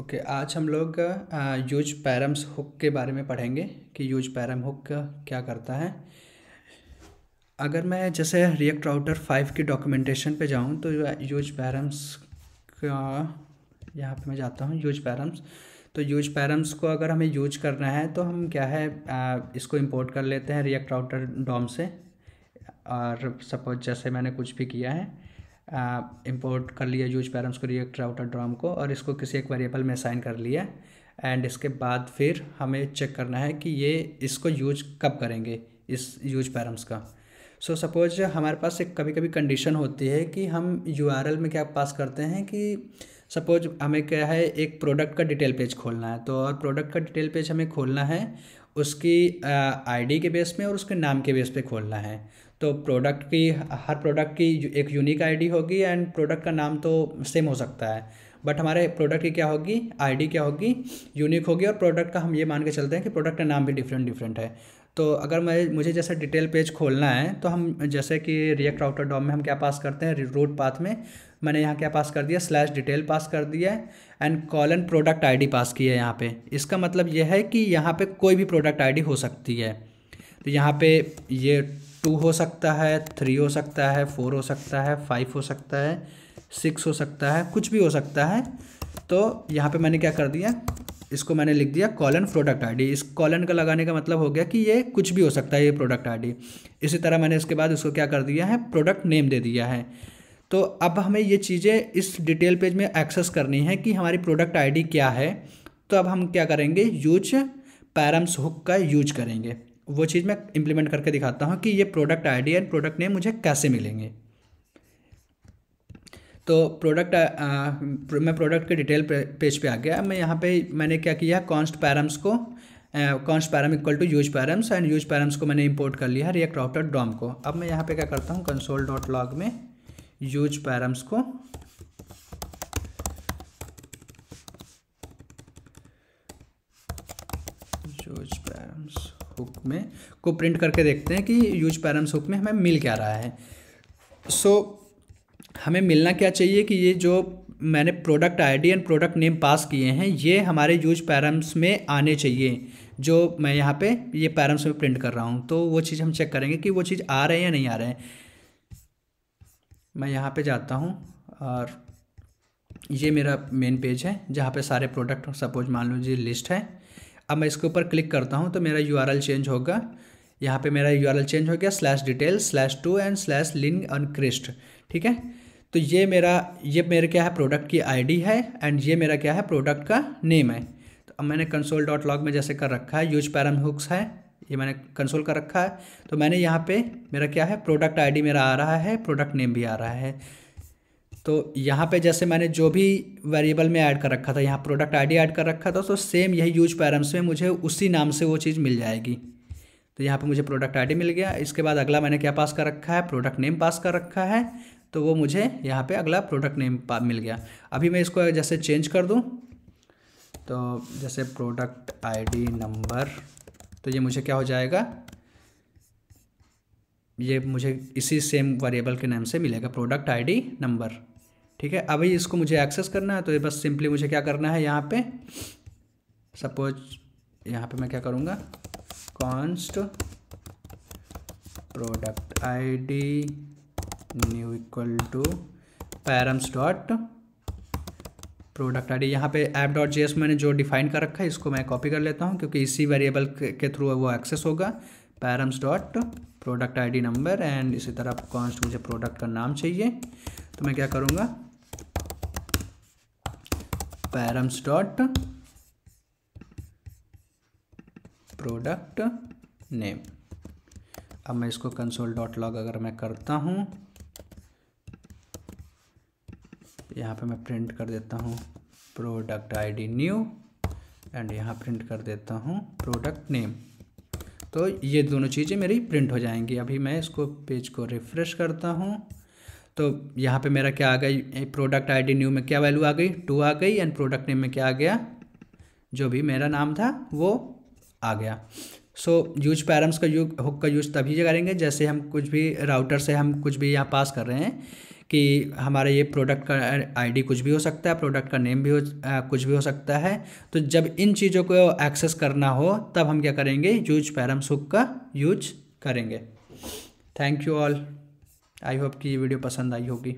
okay okay, आज हम लोग यूज पैरम्स हुक के बारे में पढ़ेंगे कि यूज पैरम हुक क्या करता है अगर मैं जैसे रिएक्ट राउटर फाइव की डॉक्यूमेंटेशन पे जाऊँ तो यूज पैरम्स का यहाँ पे मैं जाता हूँ यूज पैरम्स तो यूज पैरम्स को अगर हमें यूज करना है तो हम क्या है इसको इंपोर्ट कर लेते हैं रिएक्ट राउटर डॉम से और सपोज जैसे मैंने कुछ भी किया है इंपोर्ट कर लिया यूज पैरम्स को रिएक्ट राउटर ड्राम को और इसको किसी एक वेरिएबल में असाइन कर लिया एंड इसके बाद फिर हमें चेक करना है कि ये इसको यूज कब करेंगे इस यूज पैरम्स का सो so, सपोज हमारे पास एक कभी कभी कंडीशन होती है कि हम यू में क्या पास करते हैं कि सपोज हमें क्या है एक प्रोडक्ट का डिटेल पेज खोलना है तो और प्रोडक्ट का डिटेल पेज हमें खोलना है उसकी आईडी के बेस में और उसके नाम के बेस पे खोलना है तो प्रोडक्ट की हर प्रोडक्ट की एक यूनिक आईडी होगी एंड प्रोडक्ट का नाम तो सेम हो सकता है बट हमारे प्रोडक्ट की क्या होगी आईडी क्या होगी यूनिक होगी और प्रोडक्ट का हम ये मान के चलते हैं कि प्रोडक्ट का नाम भी डिफरेंट डिफरेंट है तो अगर मैं मुझे जैसे डिटेल पेज खोलना है तो हम जैसे कि रिएक्ट राउटर डॉम में हम क्या पास करते हैं रूट पाथ में मैंने यहाँ क्या पास कर दिया स्लैश डिटेल पास कर दिया and colon product ID pass की है यहाँ पे इसका मतलब यह है कि यहाँ पे कोई भी प्रोडक्ट आईडी हो सकती है तो यहाँ पे ये टू हो सकता है थ्री हो सकता है फोर हो सकता है फाइव हो सकता है सिक्स हो सकता है कुछ भी हो सकता है तो यहाँ पर मैंने क्या कर दिया इसको मैंने लिख दिया कॉलन प्रोडक्ट आईडी इस कॉलन का लगाने का मतलब हो गया कि ये कुछ भी हो सकता है ये प्रोडक्ट आईडी इसी तरह मैंने इसके बाद इसको क्या कर दिया है प्रोडक्ट नेम दे दिया है तो अब हमें ये चीज़ें इस डिटेल पेज में एक्सेस करनी है कि हमारी प्रोडक्ट आई क्या है तो अब हम क्या करेंगे यूज पैरम्स हुक का यूज करेंगे वो चीज़ मैं इम्प्लीमेंट करके दिखाता हूँ कि ये product I and product name मुझे कैसे मिलेंगे तो प्रोडक्ट मैं प्रोडक्ट के डिटेल पेज पे आ गया मैं यहाँ पे मैंने क्या किया कॉन्स्ट पैरम्स को const param equal to use params and use params को मैंने इंपोर्ट कर लिया रिएक्ट ऑफ्टर डॉम को अब मैं यहाँ पे क्या करता हूँ कंसोल डॉट लॉग में यूज पैरम्स को यूज पैरम्स हुक में को प्रिंट करके देखते हैं कि यूज पैरम्स हुक में हमें मिल क्या रहा है सो so, हमें मिलना क्या चाहिए कि ये जो मैंने product ID and product name pass किए हैं ये हमारे यूज पैरम्स में आने चाहिए जो मैं यहाँ पे ये पैरम्स में प्रिंट कर रहा हूँ तो वो चीज़ हम चेक करेंगे कि वो चीज़ आ रहे हैं या नहीं आ रहे हैं मैं यहाँ पे जाता हूँ और ये मेरा मेन पेज है जहाँ पे सारे प्रोडक्ट सपोज मान लीजिए लिस्ट है अब मैं इसके ऊपर क्लिक करता हूँ तो मेरा यू चेंज होगा यहाँ पर मेरा यू चेंज हो गया slash detail slash two and slash लिन अनक्रिस्ट ठीक है तो ये मेरा ये मेरे क्या है प्रोडक्ट की आईडी है एंड ये मेरा क्या है प्रोडक्ट का नेम है तो अब मैंने कंसोल डॉट लॉग में जैसे कर रखा है यूज पैरम हुक्स है ये मैंने कंसोल कर रखा है तो मैंने यहाँ पे मेरा क्या है प्रोडक्ट आईडी मेरा आ रहा है प्रोडक्ट नेम भी आ रहा है तो यहाँ पे जैसे मैंने जो भी वेरिएबल में ऐड कर रखा था यहाँ प्रोडक्ट आईडी ऐड कर रखा था तो सेम यही यूज पैरम्स में मुझे उसी नाम से वो चीज़ मिल जाएगी तो यहाँ पे मुझे प्रोडक्ट आईडी मिल गया इसके बाद अगला मैंने क्या पास कर रखा है प्रोडक्ट नेम पास कर रखा है तो वो मुझे यहाँ पे अगला प्रोडक्ट नेम मिल गया अभी मैं इसको जैसे चेंज कर दूँ तो जैसे प्रोडक्ट आईडी नंबर तो ये मुझे क्या हो जाएगा ये मुझे इसी सेम वेरिएबल के नाम से मिलेगा प्रोडक्ट आईडी नंबर ठीक है अभी इसको मुझे एक्सेस करना है तो ये बस सिंपली मुझे क्या करना है यहाँ पे सपोज यहाँ पे मैं क्या करूँगा const product ID new equal to params dot product ID यहाँ पे ऐप डॉट जी मैंने जो डिफाइन कर रखा है इसको मैं कॉपी कर लेता हूँ क्योंकि इसी वेरिएबल के थ्रू वो एक्सेस होगा params dot product I number and इसी तरह कॉन्स्ट मुझे प्रोडक्ट का नाम चाहिए तो मैं क्या करूँगा पैरम्स डॉट प्रोडक्ट नेम अब मैं इसको कंसोल डॉट लॉग अगर मैं करता हूँ यहाँ पे मैं प्रिंट कर देता हूँ प्रोडक्ट आईडी न्यू एंड यहाँ प्रिंट कर देता हूँ प्रोडक्ट नेम तो ये दोनों चीज़ें मेरी प्रिंट हो जाएंगी अभी मैं इसको पेज को रिफ़्रेश करता हूँ तो यहाँ पे मेरा क्या आ गई प्रोडक्ट आईडी न्यू में क्या वैल्यू आ गई टू आ गई एंड प्रोडक्ट नेम में क्या आ गया जो भी मेरा नाम था वो आ गया सो यूज पैरम्स का यूज हुक का यूज तभी करेंगे जैसे हम कुछ भी राउटर से हम कुछ भी यहाँ पास कर रहे हैं कि हमारे ये प्रोडक्ट का आईडी कुछ भी हो सकता है प्रोडक्ट का नेम भी हो आ, कुछ भी हो सकता है तो जब इन चीज़ों को एक्सेस करना हो तब हम क्या करेंगे यूज पैरम्स हुक का यूज करेंगे thank you all I hope कि ये वीडियो पसंद आई होगी